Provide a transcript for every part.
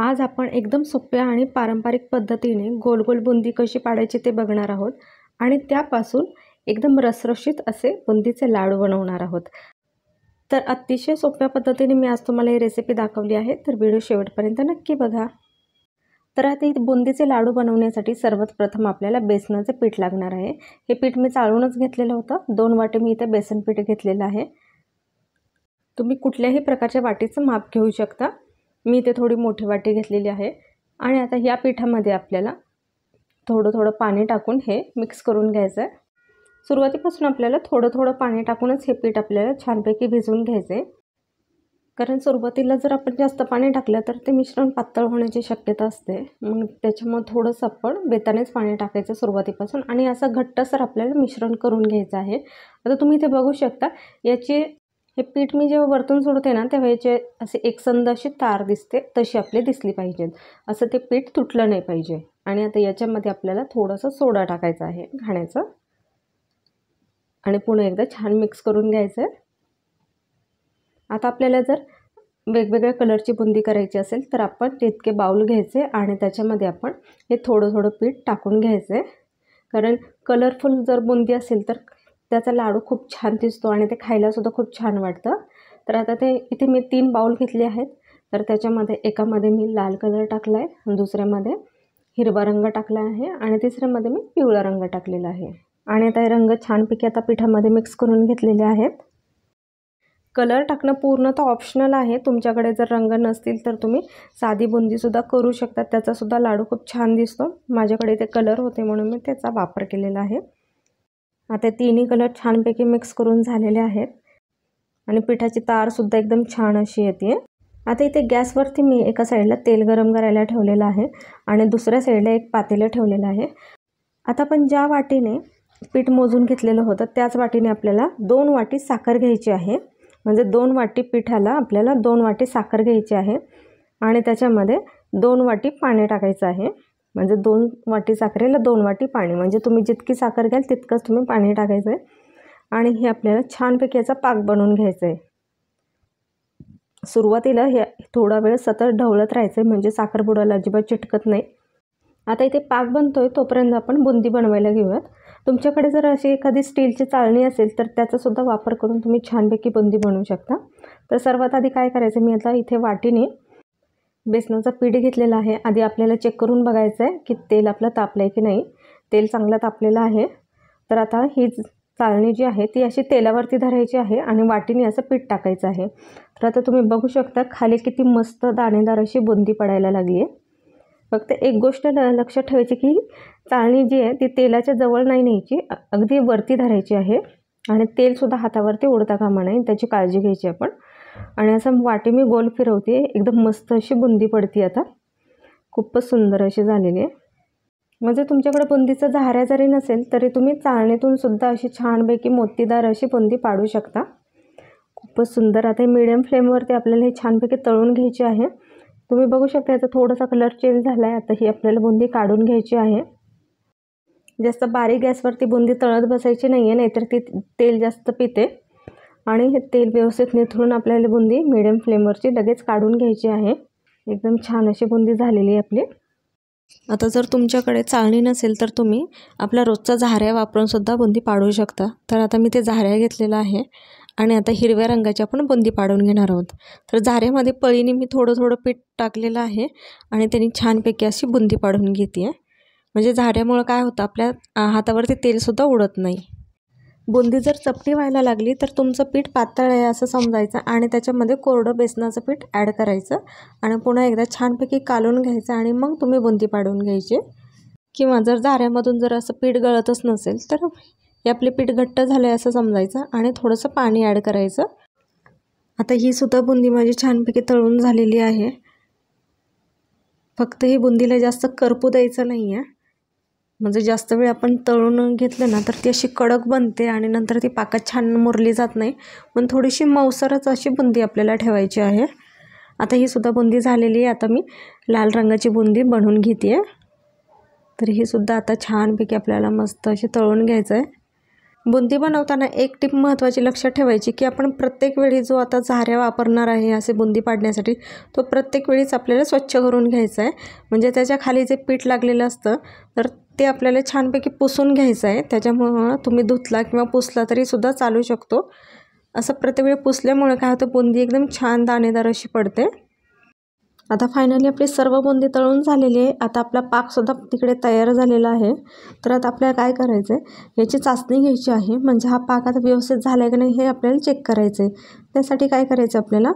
आज आपण एकदम सोप्या आणि पारंपरिक पद्धतीने गोल गोल बुंदी कशी पाडायची ते बघणार आहोत आणि त्यापासून एकदम रसरशीत असे बुंदीचे लाडू बनवणार आहोत तर अतिशय सोप्या पद्धतीने मी आज तुम्हाला ही रेसिपी दाखवली आहे तर व्हिडिओ शेवटपर्यंत नक्की बघा तर आता इथे बुंदीचे लाडू बनवण्यासाठी सर्वात प्रथम आपल्याला बेसनाचं पीठ लागणार आहे हे पीठ मी चाळूनच घेतलेलं होतं दोन वाटे मी इथे बेसन पीठ घेतलेलं आहे तुम्ही कुठल्याही प्रकारच्या वाटीचं माप घेऊ शकता मी इथे थोडी मोठी वाटी घेतलेली आहे आणि आता या पिठामध्ये आपल्याला थोडं थोडं पाणी टाकून हे मिक्स करून घ्यायचं आहे सुरुवातीपासून आपल्याला थोडं थोडं पाणी टाकूनच हे पीठ आपल्याला छानपैकी भिजवून घ्यायचं आहे कारण सुरुवातीला जर आपण जास्त पाणी टाकलं तर ते मिश्रण पातळ होण्याची शक्यता असते मग त्याच्यामुळे थोडंसं आपण बेतानेच पाणी टाकायचं सुरुवातीपासून आणि असं घट्टसर आपल्याला मिश्रण करून घ्यायचं आहे आता तुम्ही इथे बघू शकता याची हे पीठ मी जेव्हा वरतून सोडते ना तेव्हा याचे असे एकसंध अशी तार दिसते तशी आपली दिसली पाहिजेत असं ते पीठ तुटलं नाही पाहिजे आणि आता याच्यामध्ये आपल्याला थोडंसं सोडा टाकायचा आहे घाण्याचं आणि पुन्हा एकदा छान मिक्स करून घ्यायचं आहे आता आपल्याला जर वेगवेगळ्या कलरची बुंदी करायची असेल तर आपण तितके बाऊल घ्यायचे आणि त्याच्यामध्ये आपण हे थोडं थोडं पीठ टाकून घ्यायचं आहे कारण कलरफुल जर बुंदी असेल तर त्याचा लाडू खूप छान दिसतो आणि ते खायलासुद्धा खूप छान वाटतं तर आता ते इथे मी तीन बाउल घेतले आहेत तर त्याच्यामध्ये एकामध्ये मी लाल कलर टाकला आहे दुसऱ्यामध्ये हिरवा रंग टाकला आहे आणि तिसऱ्यामध्ये मी पिवळा रंग टाकलेला आहे आणि आता हे रंग छानपैकी आता पिठामध्ये मिक्स करून घेतलेले आहेत कलर टाकणं तर ऑप्शनल आहे तुमच्याकडे जर रंग नसतील तर तुम्ही साधी बुंदीसुद्धा करू शकता त्याचासुद्धा लाडू खूप छान दिसतो माझ्याकडे ते कलर होते म्हणून मी त्याचा वापर केलेला आहे आता तिन्ही कलर छानपैकी मिक्स करून झालेले आहेत आणि पिठाची तारसुद्धा एकदम छान अशी येते आता इथे गॅसवरती मी एका साईडला तेल गरम करायला ठेवलेलं आहे आणि दुसऱ्या साईडला एक पातेलं ठेवलेलं आहे आता पण ज्या वाटीने पीठ मोजून घेतलेलं होतं त्याच वाटीने आपल्याला दोन वाटी साखर घ्यायची आहे म्हणजे दोन वाटी पिठाला आपल्याला दोन वाटी साखर घ्यायची आहे आणि त्याच्यामध्ये दोन वाटी पाणी टाकायचं आहे म्हणजे दोन वाटी साखरेला दोन वाटी पाणी म्हणजे तुम्ही जितकी साखर घ्याल तितकंच तुम्ही पाणी टाकायचं आहे आणि हे आपल्याला छानपैकी याचा पाक बनवून घ्यायचं आहे सुरुवातीला हे थोडा वेळ सतत ढवळत राहायचं आहे म्हणजे साखर बुडाला अजिबात चिटकत नाही आता इथे पाक बनतो आहे तोपर्यंत आपण बुंदी बनवायला घेऊयात तुमच्याकडे जर अशी एखादी स्टीलची चाळणी असेल तर त्याचासुद्धा वापर करून तुम्ही छानपैकी बुंदी बनवू शकता तर सर्वात आधी काय करायचं मी आता इथे वाटीने बेसनाचा पीठ घेतलेला आहे आधी आपल्याला चेक करून बघायचं आहे की तेल आपलं तापलं आहे की नाही तेल चांगलं तापलेलं आहे तर आता ही चाळणी जी आहे ती अशी तेलावरती धरायची आहे आणि वाटीने असं पीठ टाकायचं आहे तर आता तुम्ही बघू शकता खाली किती मस्त दाणेदार अशी बुंदी पडायला लागली आहे फक्त एक गोष्ट लक्षात ठेवायची की चाळणी जी आहे ती तेलाच्या जवळ नाही न्यायची अगदी वरती धरायची आहे आणि तेलसुद्धा हातावरती उडता कामा नाही त्याची काळजी घ्यायची आपण आणि असं वाटी मी गोल फिरवते एकदम मस्त अशी बुंदी पडते आता खूपच सुंदर अशी झालेली आहे म्हणजे तुमच्याकडे बुंदीचं झाऱ्या जरी नसेल तरी तुम्ही चाळणीतून सुद्धा अशी छानपैकी मोतीदार अशी बुंदी पाडू शकता खूपच सुंदर आता मीडियम मिडियम फ्लेमवरती आपल्याला हे छानपैकी तळून घ्यायची आहे तुम्ही बघू शकता याचा थोडासा कलर चेंज झाला आहे आता ही आपल्याला बुंदी काढून घ्यायची आहे जास्त बारीक गॅसवरती बुंदी तळत बसायची नाही आहे नाहीतर ती तेल जास्त पिते आणि हे तेल व्यवस्थित निथरून आपल्याला बुंदी मिडियम फ्लेमवरची लगेच काढून घ्यायची आहे एकदम छान अशी बुंदी झालेली आहे आपली आता जर तुमच्याकडे चाळणी नसेल तर तुम्ही आपला रोजचा झाऱ्या वापरूनसुद्धा बुंदी पाडू शकता तर आता मी ते झाऱ्या घेतलेलं आहे आणि आता हिरव्या रंगाची आपण बुंदी पाडून घेणार आहोत तर झाऱ्यामध्ये पळीने मी थोडं थोडं पीठ टाकलेलं आहे आणि त्यांनी छानपैकी अशी बुंदी पाडून घेते म्हणजे झाऱ्यामुळं काय होतं आपल्या हातावरती तेलसुद्धा उडत नाही बुंदी जर चपटी व्हायला लागली तर तुमचं पीठ पातळ आहे असं समजायचं आणि त्याच्यामध्ये कोरडं बेसनाचं पीठ ॲड करायचं आणि पुन्हा एकदा छानपैकी कालून घ्यायचं आणि मग तुम्ही बुंदी पाडून घ्यायची किंवा जर झाऱ्यामधून जर असं पीठ गळतच नसेल तर हे आपले पीठ घट्ट झालं आहे असं समजायचं आणि थोडंसं पाणी ॲड करायचं आता ही सुद्धा बुंदी माझी छानपैकी तळून झालेली आहे फक्त ही बुंदीला जास्त करपू द्यायचं नाही आहे म्हणजे जास्त वेळ आपण तळून घेतलं ना तर ती अशी कडक बनते आणि नंतर ती पाकात छान मुरली जात नाही पण थोडीशी मऊसरच अशी बुंदी आपल्याला ठेवायची आहे आता ही सुद्धा बुंदी झालेली आहे आता मी लाल रंगाची बुंदी बनवून घेते आहे तर ही सुद्धा आता छानपैकी आपल्याला मस्त अशी तळून घ्यायचं आहे बुंदी बनवताना एक टीप महत्त्वाची लक्षात ठेवायची की आपण प्रत्येक वेळी जो आता झाऱ्या वापरणार आहे असे बुंदी पाडण्यासाठी तो प्रत्येक वेळीच आपल्याला स्वच्छ करून घ्यायचा आहे म्हणजे त्याच्या खाली जे पीठ लागलेलं असतं तर ते आपल्याला छानपैकी पुसून घ्यायचं आहे त्याच्यामुळं तुम्ही धुतला किंवा पुसला तरीसुद्धा चालू शकतो असं प्रत्येक वेळी पुसल्यामुळे काय होतं बुंदी एकदम छान दाणेदार अशी पडते आता फायनली आपली सर्व बुंदी तळून झालेली आहे आता आपला पाकसुद्धा तिकडे तयार झालेला आहे तर आता आपल्याला काय करायचं आहे याची चाचणी घ्यायची आहे म्हणजे हा पाक आता व्यवस्थित झाला आहे की नाही हे आपल्याला चेक करायचं आहे त्यासाठी काय करायचं आपल्याला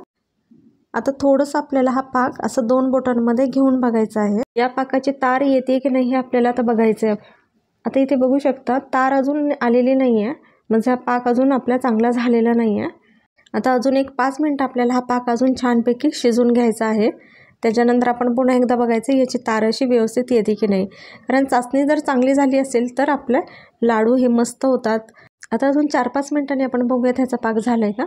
आता थोडस आपल्याला हा पाक असं दोन बोटांमध्ये घेऊन बघायचा आहे या पाकाची तार येते की नाही हे आपल्याला आता बघायचं आहे आता इथे बघू शकता तार अजून आलेली नाही आहे म्हणजे हा पाक अजून आपला चांगला झालेला नाही आहे आता अजून एक पाच मिनटं आपल्याला हा पाक अजून छानपैकी शिजून घ्यायचा आहे त्याच्यानंतर आपण पुन्हा एकदा बघायचं याची तार अशी व्यवस्थित येते की नाही कारण चाचणी जर चांगली झाली असेल तर आपले लाडू हे मस्त होतात आता अजून चार पाच मिनटांनी आपण बघूयात ह्याचा पाक झाला आहे का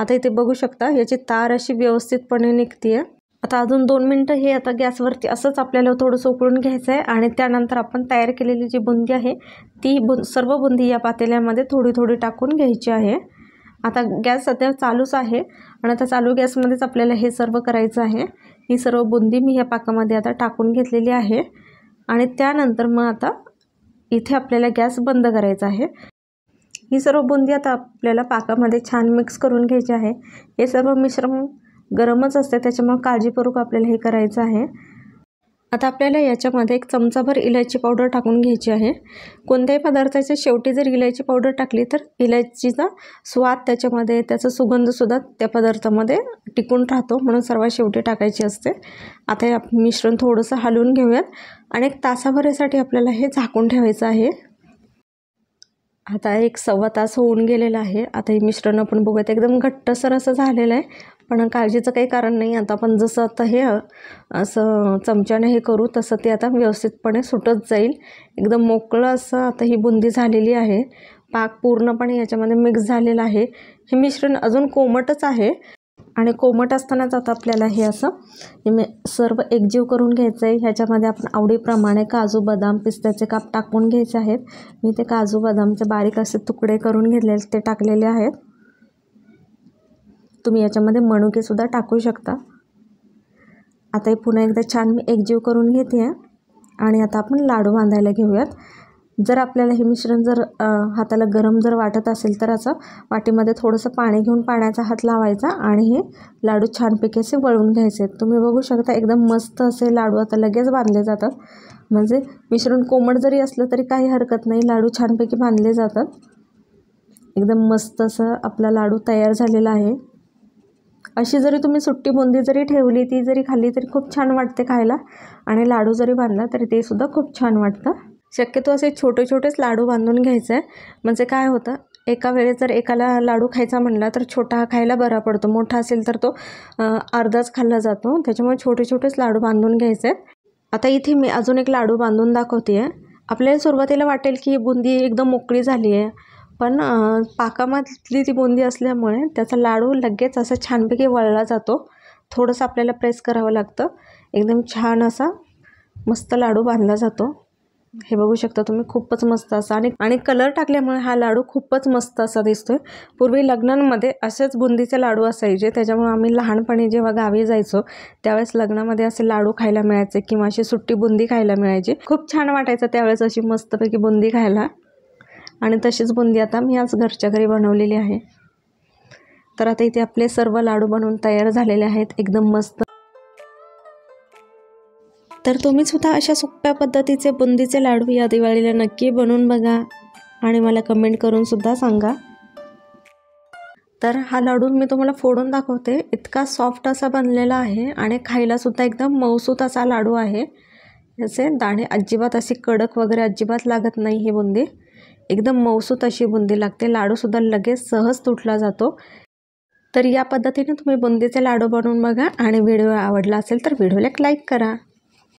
आता इथे बघू शकता याची तार अशी व्यवस्थितपणे निघते आहे आता अजून दोन मिनटं हे आता गॅसवरती असंच आपल्याला थोडंसं उकळून घ्यायचं आहे आणि त्यानंतर आपण तयार केलेली जी बुंदी आहे ती बु सर्व बुंदी या पातेल्यामध्ये थोडी थोडी टाकून घ्यायची आहे आता गॅस सध्या चालूच आहे आणि आता चालू गॅसमध्येच आपल्याला हे सर्व करायचं आहे ही सर्व बुंदी मी ह्या पाकामध्ये आता टाकून घेतलेली आहे आणि त्यानंतर मग आता इथे आपल्याला गॅस बंद करायचा आहे ही सर्व बुंदी आता आपल्याला पाकामध्ये छान मिक्स करून घ्यायची आहे हे सर्व मिश्रण गरमच असते त्याच्यामुळे काळजीपूर्वक आपल्याला हे करायचं आहे आता आपल्याला याच्यामध्ये एक चमचाभर इलायची पावडर टाकून घ्यायची आहे कोणत्याही पदार्थाच्या शेवटी जर इलायची पावडर टाकली तर इलायचीचा स्वाद त्याच्यामध्ये त्याचा सुगंधसुद्धा त्या पदार्थामध्ये टिकून राहतो म्हणून सर्वात शेवटी टाकायची असते आता हे मिश्रण थोडंसं हलवून घेऊयात आणि एक तासाभरासाठी आपल्याला हे झाकून ठेवायचं आहे आता एक सव्वा तास होऊन गेलेला आहे आता हे मिश्रण आपण बघूयात एकदम घट्टसर असं झालेलं आहे पण काळजीचं काही कारण नाही आता आपण जसं आता हे असं चमच्याने हे करू तसं ते आता व्यवस्थितपणे सुटत जाईल एकदम मोकळं असं आता ही बुंदी झालेली आहे पाक पूर्णपणे याच्यामध्ये मिक्स झालेला आहे हे मिश्रण अजून कोमटच आहे आणि कोमट असतानाच आता आपल्याला हे असं सर्व एकजीव करून घ्यायचं आहे ह्याच्यामध्ये आपण आवडीप्रमाणे काजू बदाम पिस्त्याचे काप टाकून घ्यायचे आहेत मी ते काजू बदामचे बारीक असे तुकडे करून घेतले ते टाकलेले आहेत तुम्ही याच्यामध्ये मणुकेसुद्धा टाकू शकता आता हे पुन्हा एकदा छान मी एकजीव करून घेते आणि आता आपण लाडू बांधायला घेऊयात जर आपल्याला हे मिश्रण जर हाताला गरम जर वाटत असेल तर असं वाटीमध्ये थोडंसं पाणी घेऊन पाण्याचा हात लावायचा आणि हे लाडू छानपैकी असे वळून घ्यायचे तुम्ही बघू शकता एकदम मस्त असे लाडू आता लगेच बांधले जातात म्हणजे मिश्रण कोमट जरी असलं तरी काही हरकत नाही लाडू छानपैकी बांधले जातात एकदम मस्त असं आपला लाडू तयार झालेला आहे अशी जरी तुम्ही सुट्टी बुंदी जरी ठेवली ती जरी खाल्ली तरी खूप छान वाटते खायला आणि लाडू जरी बांधला तरी तेसुद्धा खूप छान वाटतं शक्यतो असे छोटे छोटेच लाडू बांधून घ्यायचे म्हणजे काय होतं एका वेळेस जर एकाला लाडू खायचा म्हणला तर छोटा हा खायला बरा पडतो मोठा असेल तर तो अर्धाच खाल्ला जातो त्याच्यामुळे छोटे छोटेच लाडू बांधून घ्यायचे आहेत आता इथे मी अजून एक लाडू बांधून दाखवते आहे आपल्याला सुरुवातीला वाटेल की बुंदी एकदम मोकळी झाली आहे पण पाकामातली ती बुंदी असल्यामुळे त्याचा लाडू लगेच असा छानपैकी वळला जातो थोडंसं आपल्याला प्रेस करावं लागतं एकदम छान असा मस्त लाडू बांधला जातो हे बघू शकता तुम्ही खूपच मस्त असा आणि आणि कलर टाकल्यामुळे हा लाडू खूपच मस्त असा दिसतोय पूर्वी लग्नांमध्ये असेच बुंदीचे लाडू असायचे त्याच्यामुळे आम्ही लहानपणी जेव्हा गावी जायचो त्यावेळेस लग्नामध्ये असे लाडू खायला मिळायचे किंवा अशी सुट्टी बुंदी खायला मिळायची खूप छान वाटायचं त्यावेळेस अशी मस्तपैकी बुंदी खायला आणि तशीच बुंदी आता मी आज घरच्या घरी बनवलेली आहे तर आता इथे आपले सर्व लाडू बनवून तयार झालेले आहेत एकदम मस्त तर तुम्ही सुद्धा अशा सोप्या पद्धतीचे बुंदीचे लाडू या दिवाळीला नक्की बनवून बघा आणि मला कमेंट करून सुद्धा सांगा तर हा लाडू मी तुम्हाला फोडून दाखवते इतका सॉफ्ट असा बनलेला आहे आणि खायलासुद्धा एकदम मौसूत असा लाडू आहे याचे दाणे अजिबात अशी कडक वगैरे अजिबात लागत नाही ही बुंदी एकदम मौसूत अशी बुंदी लागते लाडूसुद्धा लगेच सहज तुटला जातो तर या पद्धतीने तुम्ही बुंदीचे लाडू बनवून बघा आणि व्हिडिओ आवडला असेल तर व्हिडिओला एक लाईक करा